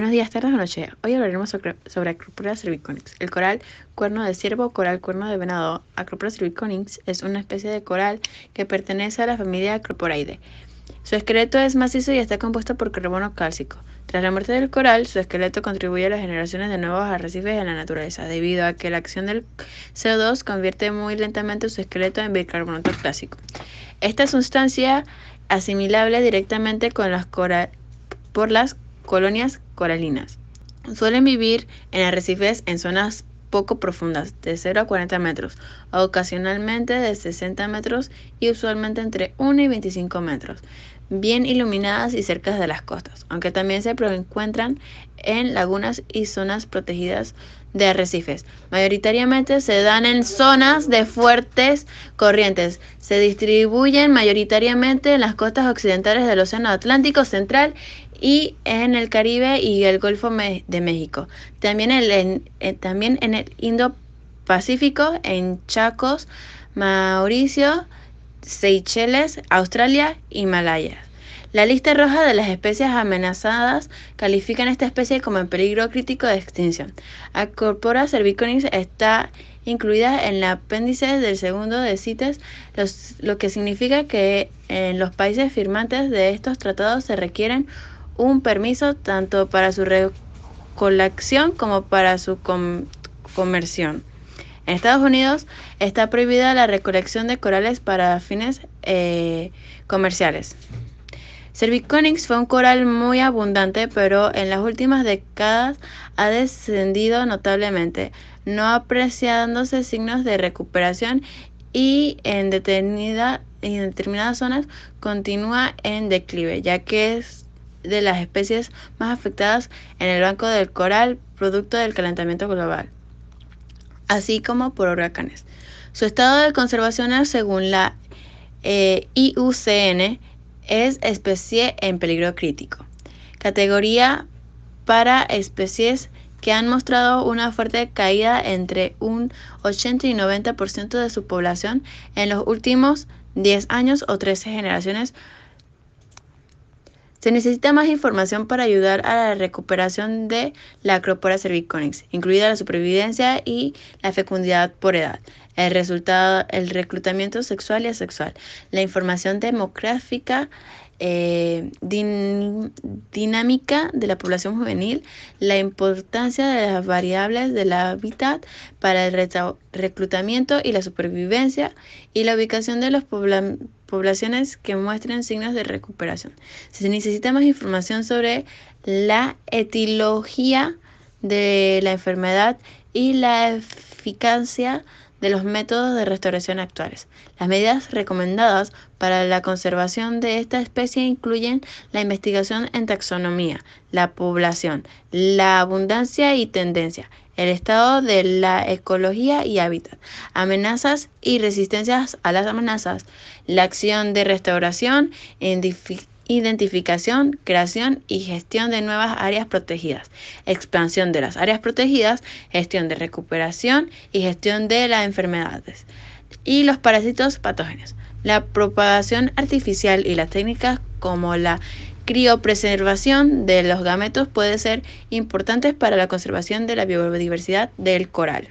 Buenos días, tardes o noches. Hoy hablaremos sobre, Acropora cervicornis, El coral cuerno de ciervo coral cuerno de venado Acropora cervicornis es una especie de coral que pertenece a la familia Acroporidae. Su esqueleto es macizo y está compuesto por carbono cálcico. Tras la muerte del coral, su esqueleto contribuye a las generaciones de nuevos arrecifes en la naturaleza, debido a que la acción del CO2 convierte muy lentamente su esqueleto en bicarbonato clásico. Esta sustancia asimilable directamente con las por las colonias coralinas. Suelen vivir en arrecifes en zonas poco profundas, de 0 a 40 metros, ocasionalmente de 60 metros y usualmente entre 1 y 25 metros, bien iluminadas y cerca de las costas, aunque también se encuentran en lagunas y zonas protegidas de arrecifes. Mayoritariamente se dan en zonas de fuertes corrientes. Se distribuyen mayoritariamente en las costas occidentales del Océano Atlántico Central y en el Caribe y el Golfo de México. También, en, eh, también en el Indo-Pacífico, en Chacos, Mauricio, Seychelles, Australia y Malaya. La lista roja de las especies amenazadas califica a esta especie como en peligro crítico de extinción. Acorpora cervicornis está incluida en el apéndice del segundo de CITES, lo que significa que en los países firmantes de estos tratados se requieren un permiso tanto para su recolección como para su com En Estados Unidos está prohibida la recolección de corales para fines eh, comerciales. Serviconix fue un coral muy abundante, pero en las últimas décadas ha descendido notablemente, no apreciándose signos de recuperación y en, en determinadas zonas continúa en declive, ya que es de las especies más afectadas en el Banco del Coral, producto del calentamiento global, así como por huracanes. Su estado de conservación, según la eh, IUCN, es especie en peligro crítico. Categoría para especies que han mostrado una fuerte caída entre un 80 y 90% de su población en los últimos 10 años o 13 generaciones se necesita más información para ayudar a la recuperación de la acrópora cerviconex, incluida la supervivencia y la fecundidad por edad. El resultado, el reclutamiento sexual y asexual. La información demográfica eh, dinámica de la población juvenil, la importancia de las variables del hábitat para el reclutamiento y la supervivencia y la ubicación de las poblaciones que muestren signos de recuperación. Se necesita más información sobre la etiología de la enfermedad y la eficacia de los métodos de restauración actuales. Las medidas recomendadas para la conservación de esta especie incluyen la investigación en taxonomía, la población, la abundancia y tendencia, el estado de la ecología y hábitat, amenazas y resistencias a las amenazas, la acción de restauración, en identificación, creación y gestión de nuevas áreas protegidas, expansión de las áreas protegidas, gestión de recuperación y gestión de las enfermedades y los parásitos patógenos. La propagación artificial y las técnicas como la criopreservación de los gametos pueden ser importantes para la conservación de la biodiversidad del coral.